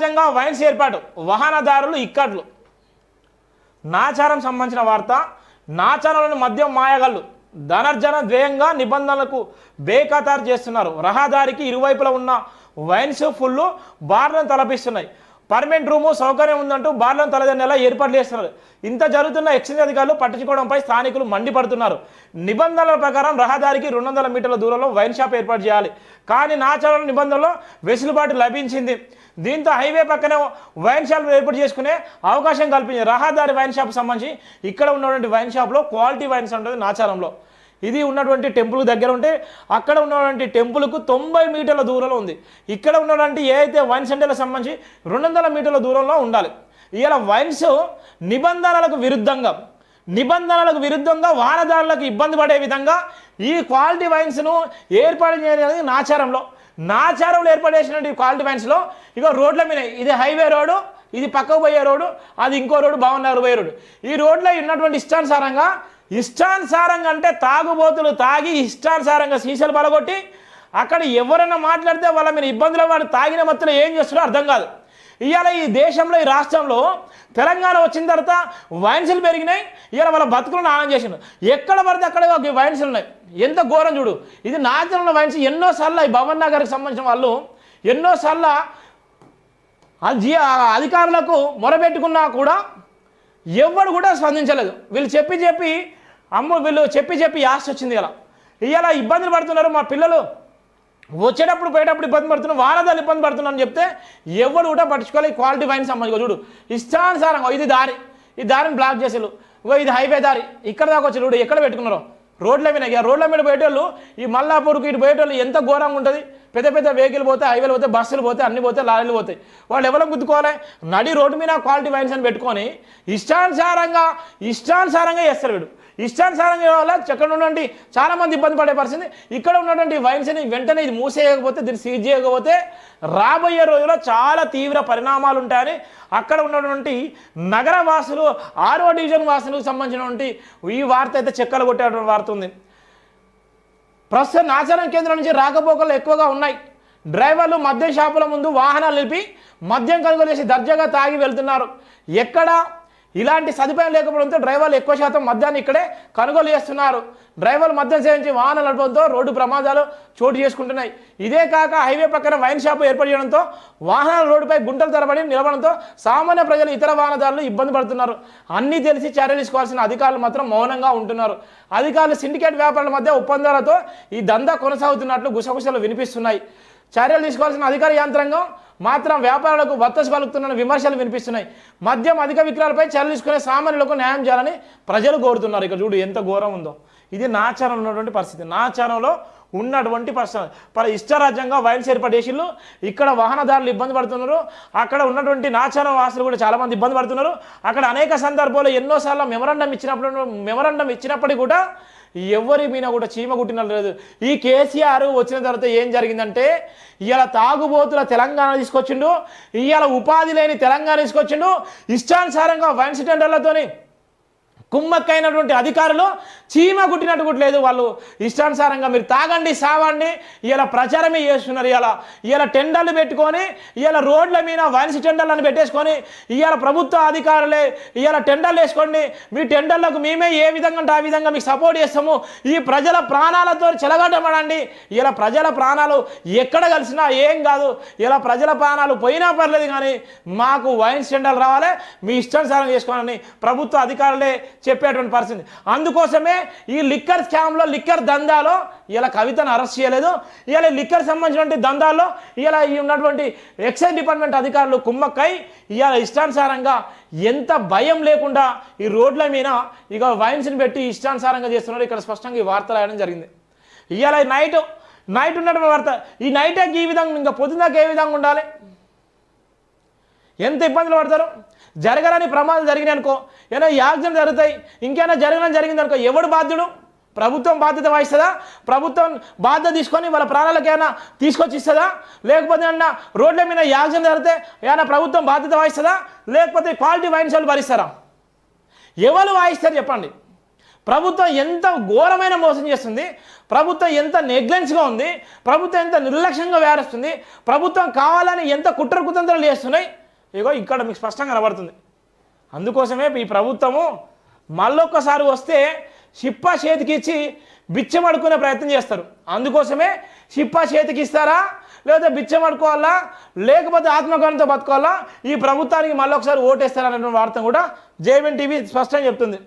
రాజ్యాంగం వైన్స్ ఏర్పాటు వాహనదారులు ఇక్కట్లు నాచారం సంబంధించిన వార్త నాచారంలోని మద్యం మాయగళ్ళు ధనర్జన ద్వేయంగా నిబంధనలకు బేఖతారు చేస్తున్నారు రహదారికి ఇరువైపులా ఉన్న వైన్స్ ఫుల్లు బార్లను తలపిస్తున్నాయి పర్మనెంట్ రూము సౌకర్యం ఉందంటూ బార్లను తలదన్నేలా ఏర్పాట్లు చేస్తున్నారు ఇంత జరుగుతున్న ఎక్సైజ్ అధికారులు పట్టించుకోవడంపై స్థానికులు మండిపడుతున్నారు నిబంధనల ప్రకారం రహదారికి రెండు వందల మీటర్ల దూరంలో వైన్ షాప్ ఏర్పాటు చేయాలి కానీ నాచారాల నిబంధనలో వెసులుబాటు లభించింది దీంతో హైవే పక్కనే వైన్ షాప్ ఏర్పాటు చేసుకునే అవకాశం కల్పించింది రహదారి వైన్ షాప్ సంబంధించి ఇక్కడ ఉన్నటువంటి వైన్ షాప్లో క్వాలిటీ వైన్స్ ఉంటుంది నాచారంలో ఇది ఉన్నటువంటి టెంపుల్ దగ్గర ఉంటే అక్కడ ఉన్నటువంటి టెంపుల్కు తొంభై మీటర్ల దూరంలో ఉంది ఇక్కడ ఉన్నటువంటి ఏదైతే వైన్ సెంటర్లకు సంబంధించి రెండు వందల మీటర్ల దూరంలో ఉండాలి ఇలా వైన్స్ నిబంధనలకు విరుద్ధంగా నిబంధనలకు విరుద్ధంగా వాహనదారులకు ఇబ్బంది పడే విధంగా ఈ క్వాలిటీ వైన్స్ను ఏర్పాటు చేయడానికి నాచారంలో నా ఏర్పాటు ఏర్పడేసినటువంటి క్వాలిటీ ఫ్యాన్స్లో ఇక రోడ్ల మీద ఇది హైవే రోడ్డు ఇది పక్కకు పోయే రోడ్డు అది ఇంకో రోడ్డు బాగున్నారు పోయే రోడ్డు ఈ రోడ్లో ఉన్నటువంటి ఇష్టానుసారంగా ఇష్టానుసారంగా అంటే తాగుబోతులు తాగి ఇష్టానుసారంగా సీసాలు పడగొట్టి అక్కడ ఎవరైనా మాట్లాడితే వాళ్ళ మీద ఇబ్బందులు వాళ్ళు తాగిన మత్తులో ఏం చేస్తున్నారో అర్థం కాదు ఇవాళ ఈ దేశంలో ఈ రాష్ట్రంలో తెలంగాణ వచ్చిన తర్వాత వైన్సులు పెరిగినాయి ఇవాళ వాళ్ళ బతుకులను ఆనందం చేసిన ఎక్కడ పడితే అక్కడ వైన్సులు ఉన్నాయి ఎంత ఘోరం చూడు ఇది నాచరంలో వైన్స్ ఎన్నోసార్లు ఈ భవన్ నగర్కి సంబంధించిన వాళ్ళు ఎన్నోసార్లు అధికారులకు మొరబెట్టుకున్నా కూడా ఎవడు కూడా స్పందించలేదు వీళ్ళు చెప్పి చెప్పి అమ్మ వీళ్ళు చెప్పి చెప్పి ఆశ వచ్చింది ఇలా ఇవాళ ఇబ్బందులు పడుతున్నారు మా పిల్లలు వచ్చేటప్పుడు పోయేటప్పుడు ఇబ్బంది పడుతున్నాం వారదాలు ఇబ్బంది పడుతున్నాం అని చెప్తే ఎవరు కూడా పట్టించుకోవాలి క్వాలిటీ వైన్ సంబంధించి చూడు ఇష్టానుసారంగా ఇది దారి ఈ దారిని బ్లాక్ చేసేలు ఇగో ఇది హైవే దారి ఇక్కడ దాకా వచ్చి చూడు ఎక్కడ పెట్టుకున్నారో రోడ్ల మీద ఇక రోడ్ల మీద పోయేటోళ్ళు ఈ మల్లాపూర్కి ఇటు పోయేటోళ్ళు ఎంత ఘోరంగా ఉంటుంది పెద్ద పెద్ద వెహికల్ పోతే హైవేలు పోతే బస్సులు పోతే అన్ని పోతే లారీలు పోతాయి వాళ్ళు ఎవరో గుద్దుకోవాలి నడి రోడ్డు మీద క్వాలిటీ వైన్స్ అని పెట్టుకొని ఇష్టానుసారంగా ఇష్టానుసారంగా చేస్తారు వీడు ఇష్టానుసారంగా ఇవ్వాలా చక్కడ ఉన్నటువంటి చాలామంది ఇబ్బంది పడే పరిస్థితి ఇక్కడ ఉన్నటువంటి వైన్స్ని వెంటనే ఇది మూసేయకపోతే దీన్ని సీజ్ చేయకపోతే రాబోయే రోజుల్లో చాలా తీవ్ర పరిణామాలు ఉంటాయని అక్కడ ఉన్నటువంటి నగర వాసులు ఆరో డివిజన్ వాసులకు సంబంధించినటువంటి ఈ వార్త అయితే చెక్కలు కొట్టేటువంటి వార్త ఉంది ప్రస్తుతం నాచారం కేంద్రం నుంచి రాకపోకలు ఎక్కువగా ఉన్నాయి డ్రైవర్లు మద్యం షాపుల ముందు వాహనాలు నిలిపి మద్యం కలుగులేసి చేసి దర్జాగా తాగి వెళ్తున్నారు ఎక్కడ ఇలాంటి సదుపాయం లేకపోవడంతో డ్రైవర్లు ఎక్కువ శాతం మద్యాన్ని ఇక్కడే కొనుగోలు చేస్తున్నారు డ్రైవర్లు మద్యం సేవించి వాహనాలు నడపడంతో రోడ్డు ప్రమాదాలు చోటు చేసుకుంటున్నాయి ఇదే కాక హైవే పక్కన వైన్ షాపు ఏర్పడి చేయడంతో వాహనాలు రోడ్డుపై గుంటలు తరబడి నిలవడంతో సామాన్య ప్రజలు ఇతర వాహనదారులు ఇబ్బంది పడుతున్నారు అన్నీ తెలిసి చర్యలు తీసుకోవాల్సిన అధికారులు మాత్రం మౌనంగా ఉంటున్నారు అధికారులు సిండికేట్ వ్యాపారుల మధ్య ఒప్పందాలతో ఈ దందా కొనసాగుతున్నట్లు గుసగుసలు వినిపిస్తున్నాయి చర్యలు తీసుకోవాల్సిన అధికార యంత్రాంగం మాత్రం వ్యాపారాలకు వత్తసు పలుకుతున్న విమర్శలు వినిపిస్తున్నాయి మద్యం అధిక విక్రయాలపై చర్యలు తీసుకునే సామాన్యులకు న్యాయం చేయాలని ప్రజలు కోరుతున్నారు ఇక చూడు ఎంత ఘోరం ఉందో ఇది నాచారంలో ఉన్నటువంటి పరిస్థితి నాచారంలో ఉన్నటువంటి పర ఇష్టరాజ్యంగా వైన్స్ ఏర్పాటు చేసిళ్ళు ఇక్కడ వాహనదారులు ఇబ్బంది పడుతున్నారు అక్కడ ఉన్నటువంటి నాచార వాసులు కూడా చాలామంది ఇబ్బంది పడుతున్నారు అక్కడ అనేక సందర్భాల్లో ఎన్నోసార్లు మెమరండం ఇచ్చినప్పుడు మెమరండం ఇచ్చినప్పటికీ కూడా ఎవరి మీద కూడా చీమ కుట్టిన లేదు ఈ కేసీఆర్ వచ్చిన తర్వాత ఏం జరిగిందంటే ఇవాళ తాగుబోతుల తెలంగాణ తీసుకొచ్చిండు ఇవాళ ఉపాధి లేని తెలంగాణ తీసుకొచ్చిండు ఇష్టానుసారంగా వైన్స్ టెండర్లతోని కుమ్మక్కైనటువంటి అధికారులు చీమ కుట్టినట్టు కుట్టలేదు వాళ్ళు ఇష్టానుసారంగా మీరు తాగండి సావండి ఇలా ప్రచారమే చేస్తున్నారు ఇలా ఇలా టెండర్లు పెట్టుకొని ఇలా రోడ్ల మీద వైన్స్ టెండర్లను పెట్టేసుకొని ఇవాళ ప్రభుత్వ అధికారులే ఇలా టెండర్లు వేసుకోండి మీ టెండర్లకు మేమే ఏ విధంగా అంటే ఆ విధంగా మీకు సపోర్ట్ చేస్తాము ఈ ప్రజల ప్రాణాలతో చెలగటమడండి ఇలా ప్రజల ప్రాణాలు ఎక్కడ కలిసినా ఏం కాదు ఇలా ప్రజల ప్రాణాలు పోయినా పర్లేదు కానీ మాకు వైన్స్ టెండర్లు రావాలి మీ ఇష్టానుసారం చేసుకోవాలని ప్రభుత్వ అధికారులే చెప్పేటువంటి పరిస్థితి అందుకోసమే ఈ లిక్కర్ స్కామ్లో లిక్కర్ దందాలో ఇలా కవితను అరెస్ట్ చేయలేదు ఇలా లిక్కర్ సంబంధించినటువంటి దందాల్లో ఇలా ఉన్నటువంటి ఎక్సైజ్ డిపార్ట్మెంట్ అధికారులు కుమ్మక్కై ఇలా ఇష్టానుసారంగా ఎంత భయం లేకుండా ఈ రోడ్ల మీద ఇక వైన్స్ని పెట్టి ఇష్టానుసారంగా చేస్తున్నారు ఇక్కడ స్పష్టంగా ఈ వార్తలు రాయడం జరిగింది ఇవాళ నైట్ నైట్ ఉన్నటువంటి వార్త ఈ నైట్ ఈ విధంగా ఇంకా పొద్దుదాకా ఏ విధంగా ఉండాలి ఎంత ఇబ్బందులు పడతారు జరగరని ప్రమాదం జరిగినాయి అనుకో ఏదైనా యాక్సిడెంట్ జరుగుతాయి ఇంకేమైనా జరగడం జరిగింది అనుకో ఎవడు బాధ్యుడు ప్రభుత్వం బాధ్యత వహిస్తుందా ప్రభుత్వం బాధ్యత తీసుకొని వాళ్ళ ప్రాణాలకు ఏమైనా తీసుకొచ్చి ఇస్తుందా లేకపోతే ఏమన్నా రోడ్ల మీద యాక్సిడెంట్ జరిగితే ఏమైనా ప్రభుత్వం బాధ్యత వహిస్తుందా లేకపోతే క్వాలిటీ వైన్స్ వాళ్ళు భరిస్తారా ఎవరు వాయిస్తారు చెప్పండి ప్రభుత్వం ఎంత ఘోరమైన మోసం చేస్తుంది ప్రభుత్వం ఎంత నెగ్లెన్స్గా ఉంది ప్రభుత్వం ఎంత నిర్లక్ష్యంగా వేరుస్తుంది ప్రభుత్వం కావాలని ఎంత కుట్ర కుతంత్రాలు చేస్తున్నాయి ఇగో ఇక్కడ మీకు స్పష్టంగా కనబడుతుంది అందుకోసమే ఈ ప్రభుత్వము మళ్ళొక్కసారి వస్తే షిప్పా ఇచ్చి బిచ్చమడుకునే ప్రయత్నం చేస్తారు అందుకోసమే షిప్పా చేతికి ఇస్తారా లేకపోతే బిచ్చమడుకోవాలా లేకపోతే ఆత్మగానంతో బతుకోవాలా ఈ ప్రభుత్వానికి మళ్ళొకసారి ఓటేస్తారనేటువంటి వార్త కూడా జేవెన్ టీవీ స్పష్టంగా చెప్తుంది